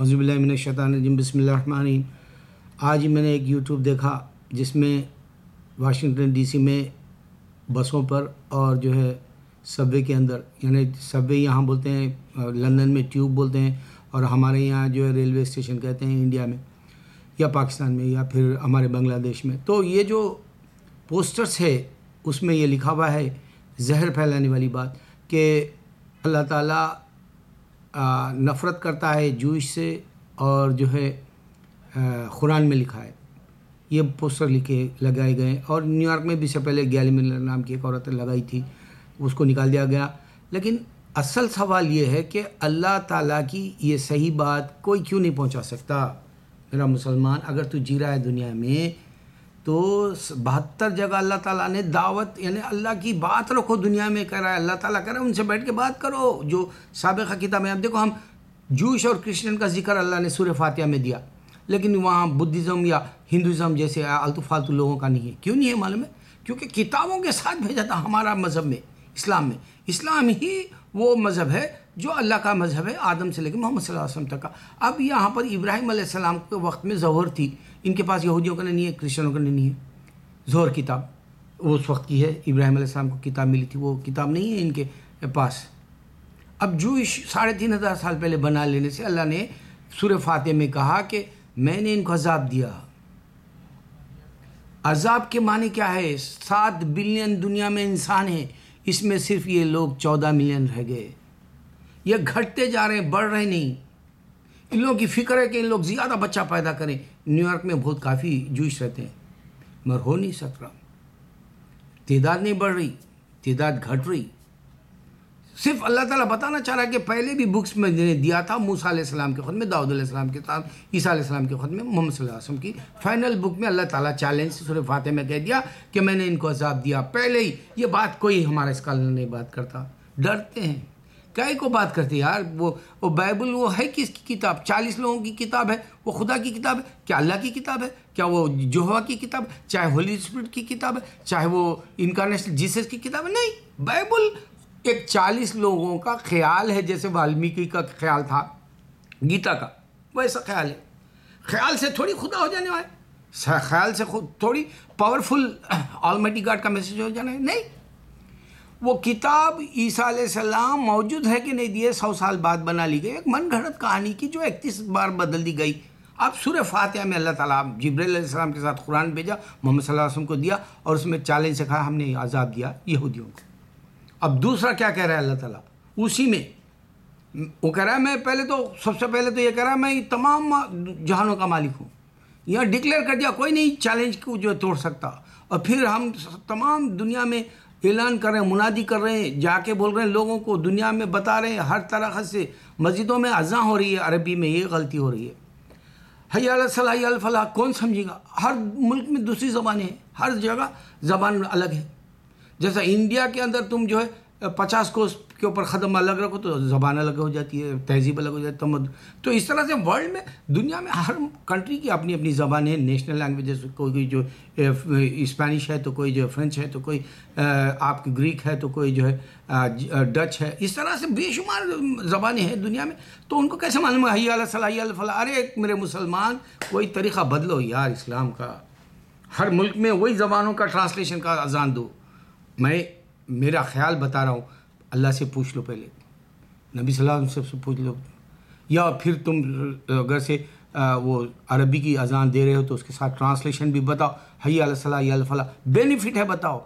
gym बसमिल आज मैंने एक यूट्यूब देखा जिसमें वाशिंगटन डीसी में बसों पर और जो है सबवे के अंदर यानी सबवे यहाँ बोलते हैं लंदन में ट्यूब बोलते हैं और हमारे यहाँ जो है रेलवे स्टेशन कहते हैं इंडिया में या पाकिस्तान में या फिर हमारे बांग्लादेश में तो ये जो पोस्टर्स है उसमें ये लिखा हुआ है जहर फैलाने वाली बात कि अल्लाह ताला नफ़रत करता है जूश से और जो है कुरान में लिखा है ये पोस्टर लिखे लगाए गए और न्यूयॉर्क में भी इससे पहले गैली मिलर नाम की एक औरत लगाई थी उसको निकाल दिया गया लेकिन असल सवाल ये है कि अल्लाह ताला की ये सही बात कोई क्यों नहीं पहुंचा सकता मेरा मुसलमान अगर तू जी रहा है दुनिया में तो बहत्तर जगह अल्लाह ताला ने दावत यानी अल्लाह की बात रखो दुनिया में रहा है अल्लाह ताला है उनसे बैठ के बात करो जो सबका किताब है अब देखो हम जूश और क्रिश्चियन का जिक्र अल्लाह ने सूर्य फातिया में दिया लेकिन वहाँ बुद्धिज़्म या हिंदुज़म जैसे आलतू फालतू लोगों का नहीं है क्यों नहीं है मालूम है क्योंकि किताबों के साथ भेजा था हमारा मज़हब में इस्लाम में इस्लाम ही वो मज़हब है जो अल्लाह का मज़हब है आदम से लेकर मोहम्मद वसल्लम तक का अब यहाँ पर इब्राहिम के वक्त में जहर थी इनके पास यहूदियों का नहीं है क्रिश्चनों का नहीं है जोर किताब वो उस वक्त की है इब्राहिम आसमाम को किताब मिली थी वो किताब नहीं है इनके पास अब जूश साढ़े तीन हज़ार साल पहले बना लेने से अल्लाह ने सुर फातह में कहा कि मैंने इनको अजाब दिया अजाब के माने क्या है सात बिलियन दुनिया में इंसान हैं इसमें सिर्फ ये लोग चौदह मिलियन रह गए ये घटते जा रहे हैं बढ़ रहे नहीं इन लोगों की फिक्र है कि इन लोग ज़्यादा बच्चा पैदा करें न्यूयॉर्क में बहुत काफ़ी जूस रहते हैं मगर हो नहीं सक रहा तादाद नहीं बढ़ रही तादाद घट रही सिर्फ अल्लाह ताला बताना चाह रहा है कि पहले भी बुक्स में जिन्हें दिया था मूसा सलाम के खुद में दाऊद सलाम के साथ ईसा सलाम के खुद में मोहम्मद वसम की फ़ाइनल बुक में अल्लाह ताला चैलेंज सूर्य फातह में कह दिया कि मैंने इनको अजाब दिया पहले ही ये बात कोई हमारा इसका नहीं बात करता डरते हैं क्या को बात करते यार वो वो बाइबल वो है किसकी किताब चालीस लोगों की किताब है वो खुदा की किताब है क्या अल्लाह की किताब है क्या वो जोहवा की किताब चाहे होली स्पिरिट की किताब है चाहे वो इनकारनेशनल जीसस की किताब है नहीं बाइबल एक चालीस लोगों का ख्याल है जैसे वाल्मीकि का ख्याल था गीता का वैसा ख्याल है ख्याल से थोड़ी खुदा हो जाने वाला है ख्याल से खुद थोड़ी पावरफुल ऑलमेटी गार्ड का मैसेज हो जाना है नहीं वो किताब ईसा सलाम मौजूद है कि नहीं दिए सौ साल बाद बना ली गई एक मन घड़त कहानी की जो इकतीस बार बदल दी गई अब सुर फातह में अल्लाह ताला जब्राम के साथ कुरान भेजा मोहम्मद वसल्लम को दिया और उसमें चैलेंज से कहा हमने आज़ाद दिया यहूदियों को अब दूसरा क्या कह रहा है अल्लाह ताला उसी में वो कह रहा है मैं पहले तो सबसे पहले तो ये कह रहा है मैं तमाम जहानों का मालिक हूँ यहाँ डिक्लेयर कर दिया कोई नहीं चैलेंज को जो तोड़ सकता और फिर हम तमाम दुनिया में ऐलान कर रहे हैं मुनादी कर रहे हैं जाके बोल रहे हैं लोगों को दुनिया में बता रहे हैं हर तरह से मस्जिदों में अजा हो रही है अरबी में ये गलती हो रही है हयाल सलाही कौन समझेगा हर मुल्क में दूसरी ज़बान है हर जगह ज़बान अलग है जैसा इंडिया के अंदर तुम जो है पचास कोस के ऊपर ख़दम अलग रखो तो ज़बान अलग हो जाती है तहजीब अलग हो जाती है तमद तो इस तरह से वर्ल्ड में दुनिया में हर कंट्री की अपनी अपनी ज़बान है नेशनल लैंग्वेज कोई कोई जो स्पेनिश तो तो है तो कोई जो है फ्रेंच है तो कोई आपकी ग्रीक है तो कोई जो है डच है इस तरह से बेशुमार ज़बानें हैं दुनिया में तो उनको कैसे मालूम है हई फला अरे मेरे मुसलमान कोई तरीक़ा बदलो यार इस्लाम का हर मुल्क में वही ज़बानों का ट्रांसलेशन का अजान दो मैं मेरा ख्याल बता रहा हूँ अल्लाह से पूछ लो पहले नबी सल्लल्लाहु अलैहि वसल्लम से पूछ लो या फिर तुम अगर से वो अरबी की अजान दे रहे हो तो उसके साथ ट्रांसलेशन भी बताओ हई अलसला अलफला बेनिफिट है बताओ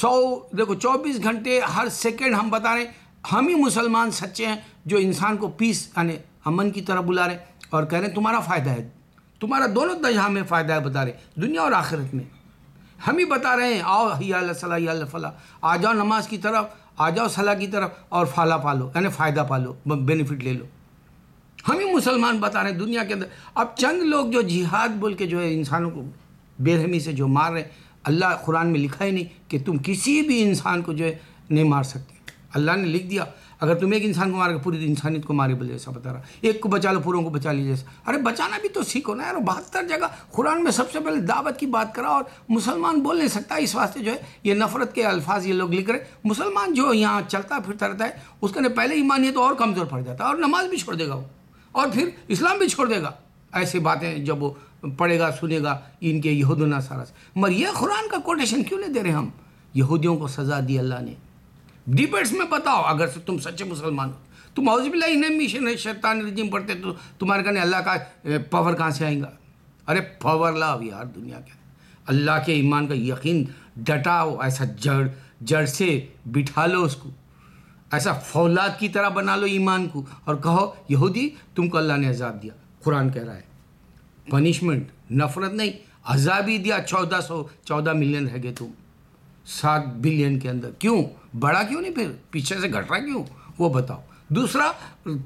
सौ देखो चौबीस घंटे हर सेकेंड हम बता रहे हम ही मुसलमान सच्चे हैं जो इंसान को पीस यानी अमन की तरफ बुला रहे और कह रहे हैं तुम्हारा फ़ायदा है तुम्हारा दोनों दजहाँ में फ़ायदा है बता रहे दुनिया और आखिरत में हम ही बता रहे हैं आओ या सला या फला आ जाओ नमाज की तरफ आ जाओ सलाह की तरफ और फाला पालो यानी फ़ायदा पालो बेनिफिट ले लो हम ही मुसलमान बता रहे हैं दुनिया के अंदर अब चंद लोग जो जिहाद बोल के जो है इंसानों को बेरहमी से जो मार रहे अल्लाह कुरान में लिखा ही नहीं कि तुम किसी भी इंसान को जो है नहीं मार सकते अल्लाह ने लिख दिया अगर तुम एक इंसान को मारोगे पूरी इंसानियत को मारे बोले जैसा बता रहा एक को बचा लो पूरों को बचा लीजिए जैसा अरे बचाना भी तो सीखो ना यार बहत्तर जगह कुरान में सबसे पहले दावत की बात करा और मुसलमान बोल नहीं सकता इस वास्ते जो है ये नफरत के अल्फाज ये लोग लिख रहे मुसलमान जो यहाँ चलता फिरता रहता है उसका पहले ईमानियत तो और कमज़ोर पड़ जाता है और नमाज भी छोड़ देगा वो और फिर इस्लाम भी छोड़ देगा ऐसी बातें जब वो पढ़ेगा सुनेगा इनके यहूदना सारा मगर यह कुरान का कोटेशन क्यों नहीं दे रहे हम यहूदियों को सज़ा दी अल्लाह ने डिबेट्स में बताओ अगर से तुम सच्चे मुसलमान हो तुम बिल्ला इन्हें मिशन है शैतान रजीम पढ़ते तो तुम्हारे कहने अल्लाह का पावर कहाँ से आएगा अरे पावर अभी यार दुनिया के अल्लाह के ईमान का यकीन डटाओ ऐसा जड़ जड़ से बिठा लो उसको ऐसा फौलाद की तरह बना लो ईमान को और कहो यहूदी तुमको अल्लाह ने आजाब दिया कुरान कह रहा है पनिशमेंट नफरत नहीं अजाब ही दिया चौदह सौ चौदह मिलियन रह गए तुम सात बिलियन के अंदर क्यों बड़ा क्यों नहीं फिर पीछे से घट रहा क्यों वो बताओ दूसरा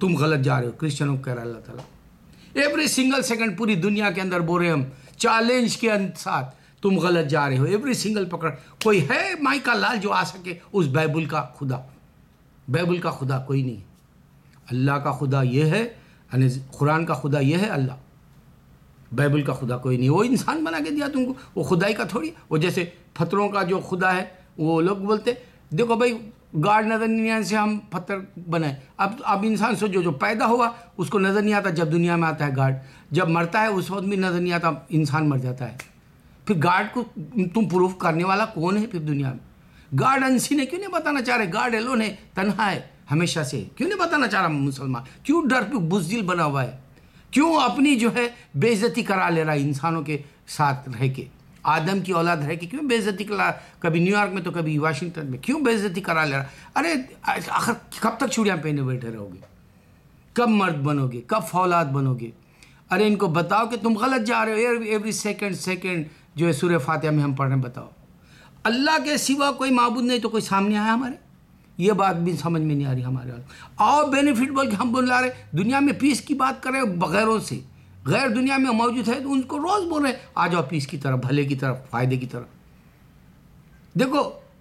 तुम गलत जा रहे हो क्रिश्चन को कह रहा अल्लाह तला एवरी सिंगल सेकंड पूरी दुनिया के अंदर बोल रहे हम चैलेंज के साथ तुम गलत जा रहे हो एवरी सिंगल पकड़ कोई है माई का लाल जो आ सके उस बाइबुल का खुदा बाइबुल का खुदा कोई नहीं अल्लाह का खुदा यह है कुरान का खुदा यह है अल्लाह बाइबल का खुदा कोई नहीं वो इंसान बना के दिया तुमको वो खुदाई का थोड़ी वो जैसे फतरों का जो खुदा है वो लोग बोलते देखो भाई गार्ड नज़र नहीं आने से हम पत्थर बनाए अब अब इंसान से जो जो पैदा हुआ उसको नज़र नहीं आता जब दुनिया में आता है गार्ड जब मरता है उस वक्त भी नज़र नहीं आता इंसान मर जाता है फिर गार्ड को तुम प्रूफ करने वाला कौन है फिर दुनिया में गार्ड अंशी ने क्यों नहीं बताना चाह रहे गार्ड एलोन है तनहा है हमेशा से क्यों नहीं बताना चाह रहा मुसलमान क्यों डर बुजदिल बना हुआ है क्यों अपनी जो है बेइज्जती करा ले रहा है इंसानों के साथ रह के आदम की औलाद है कि क्यों बेज़ती करा कभी न्यूयॉर्क में तो कभी वाशिंगटन में क्यों बेजती करा ले रहा अरे आखिर कब तक चूड़ियाँ पहने बैठे रहोगे कब मर्द बनोगे कब फौलाद बनोगे अरे इनको बताओ कि तुम गलत जा रहे हो एवरी सेकेंड सेकेंड जो है सूर्य फातह में हम पढ़ रहे बताओ अल्लाह के सिवा कोई मबूद नहीं तो कोई सामने आया हमारे ये बात भी समझ में नहीं आ रही हमारे और बेनिफिट बोल के हम बोल रहे दुनिया में पीस की बात कर रहे हो बगैरों से गैर दुनिया में मौजूद है तो उनको रोज़ बोल रहे आ जाओ पीस की तरफ भले की तरफ फ़ायदे की तरफ देखो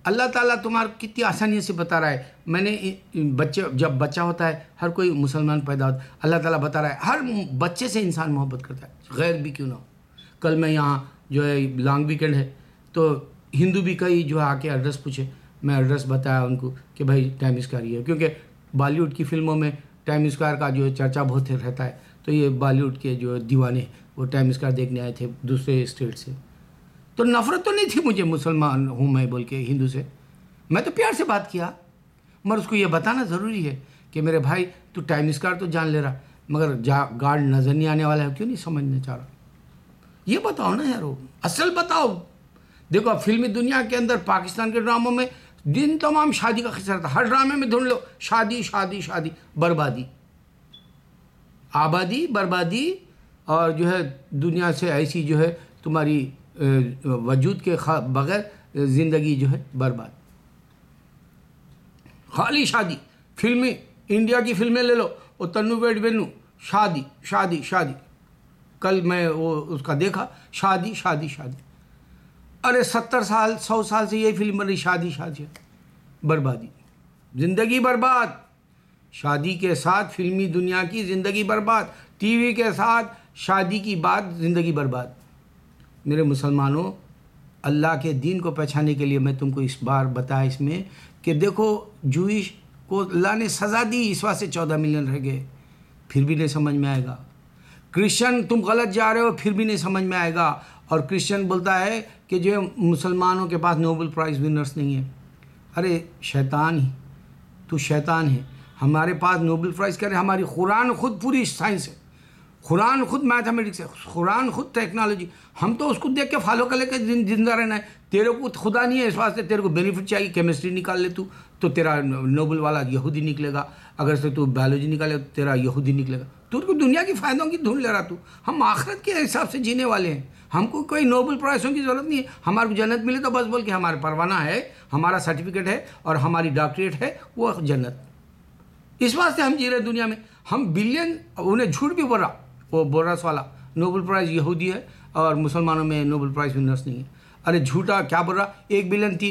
अल्लाह ताला तुम्हार कितनी आसानी से बता रहा है मैंने बच्चे जब बच्चा होता है हर कोई मुसलमान पैदा होता है अल्लाह ताला बता रहा है हर बच्चे से इंसान मोहब्बत करता है गैर भी क्यों ना हो कल मैं यहाँ जो है लॉन्ग वीकेंड है तो हिंदू भी कई जो है आके एड्रेस पूछे मैं एड्रेस बताया उनको कि भाई टाइम स्क्वायर ये है क्योंकि बॉलीवुड की फिल्मों में टाइम स्क्वायर का जो है चर्चा बहुत रहता है तो ये बॉलीवुड के जो दीवाने वो टाइम स्कार देखने आए थे दूसरे स्टेट से तो नफ़रत तो नहीं थी मुझे मुसलमान हूँ मैं बोल के हिंदू से मैं तो प्यार से बात किया मगर उसको ये बताना ज़रूरी है कि मेरे भाई तू टाइम स्कार तो जान ले रहा मगर जा गार्ड नज़र नहीं आने वाला है क्यों नहीं समझने चाह रहा ये बताओ ना यार असल बताओ देखो अब फिल्मी दुनिया के अंदर पाकिस्तान के ड्रामों में दिन तमाम शादी का खिसरा था हर ड्रामे में ढूंढ लो शादी शादी शादी बर्बादी आबादी बर्बादी और जो है दुनिया से ऐसी जो है तुम्हारी वजूद के बगैर ज़िंदगी जो है बर्बाद खाली शादी फिल्में इंडिया की फिल्में ले लो वो तन्नू बेट बेनू शादी शादी शादी कल मैं वो उसका देखा शादी शादी शादी अरे सत्तर साल सौ साल से ये फिल्म बनी शादी शादी बर्बादी ज़िंदगी बर्बाद शादी के साथ फिल्मी दुनिया की ज़िंदगी बर्बाद टीवी के साथ शादी की बात ज़िंदगी बर्बाद मेरे मुसलमानों अल्लाह के दीन को पहचाने के लिए मैं तुमको इस बार बताया इसमें कि देखो जूश को अल्लाह ने सज़ा दी इस वास्ते चौदह मिलियन रह गए फिर भी नहीं समझ में आएगा क्रिश्चियन तुम गलत जा रहे हो फिर भी नहीं समझ में आएगा और क्रिश्चियन बोलता है कि जो मुसलमानों के पास नोबल प्राइज़ विनर्स नहीं है अरे शैतान ही तू शैतान है हमारे पास नोबल प्राइज़ करें हमारी कुरान खुद पूरी साइंस है कुरान खुद मैथमेटिक्स है कुरान खुद टेक्नोलॉजी हम तो उसको देख के फॉलो कर लेकर जिंदा रहना है तेरे को खुदा नहीं है इस वास्ते तेरे को बेनिफिट चाहिए केमिस्ट्री निकाल ले तू तो तेरा नोबल वाला यहूदी निकलेगा अगर से तू बायोलॉजी निकाले तो तेरा यहूदी निकलेगा तो दुनिया की फ़ायदों की ढूंढ ले रहा तू हम आखरत के हिसाब से जीने वाले हैं हमको कोई नोबल प्राइज़ों की ज़रूरत नहीं है हमारे को जन्नत मिले तो बस बोल के हमारा परवाना है हमारा सर्टिफिकेट है और हमारी डॉक्टरेट है वो जन्नत इस वास्ते हम जी रहे दुनिया में हम बिलियन उन्हें झूठ भी बोल रहा वो बोरस वाला नोबल प्राइज़ यहूदी है और मुसलमानों में नोबल प्राइज़ विनर्स नहीं है अरे झूठा क्या बोल रहा एक बिलियन थी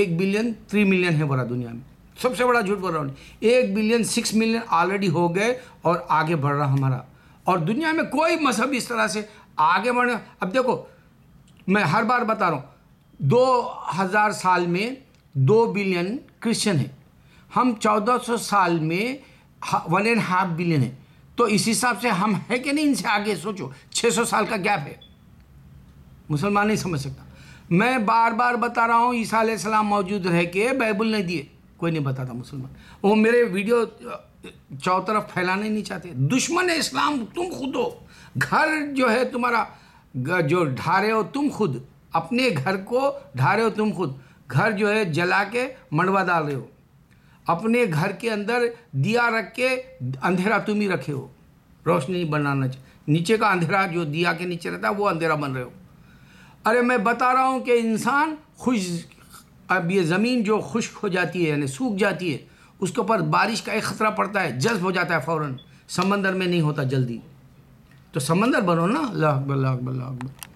एक बिलियन थ्री मिलियन है बोला दुनिया में सबसे बड़ा झूठ बोल रहा हूँ एक बिलियन सिक्स मिलियन ऑलरेडी हो गए और आगे बढ़ रहा हमारा और दुनिया में कोई मजहब इस तरह से आगे बढ़ अब देखो मैं हर बार बता रहा हूँ दो हज़ार साल में दो बिलियन क्रिश्चियन है हम 1400 साल में वन एंड हाफ बिलियन है तो इस हिसाब से हम है कि नहीं इनसे आगे सोचो 600 साल का गैप है मुसलमान नहीं समझ सकता मैं बार बार बता रहा हूँ ईसा सलाम मौजूद रह के बैबुल नहीं दिए कोई नहीं बताता मुसलमान वो मेरे वीडियो चौतरफ फैलाने नहीं चाहते दुश्मन है इस्लाम तुम खुद हो घर जो है तुम्हारा जो ढा रहे हो तुम खुद अपने घर को ढा रहे हो तुम खुद घर जो है जला के मंडवा डाल रहे हो अपने घर के अंदर दिया रख के अंधेरा तुम ही रखे हो रोशनी बनाना चाहिए नीचे का अंधेरा जो दिया के नीचे रहता है वो अंधेरा बन रहे हो अरे मैं बता रहा हूँ कि इंसान खुश अब ये ज़मीन जो खुश्क हो जाती है यानी सूख जाती है उसके ऊपर बारिश का एक ख़तरा पड़ता है जज्ब हो जाता है फ़ौर समंदर में नहीं होता जल्दी तो समंदर बनो ना लाख अकबर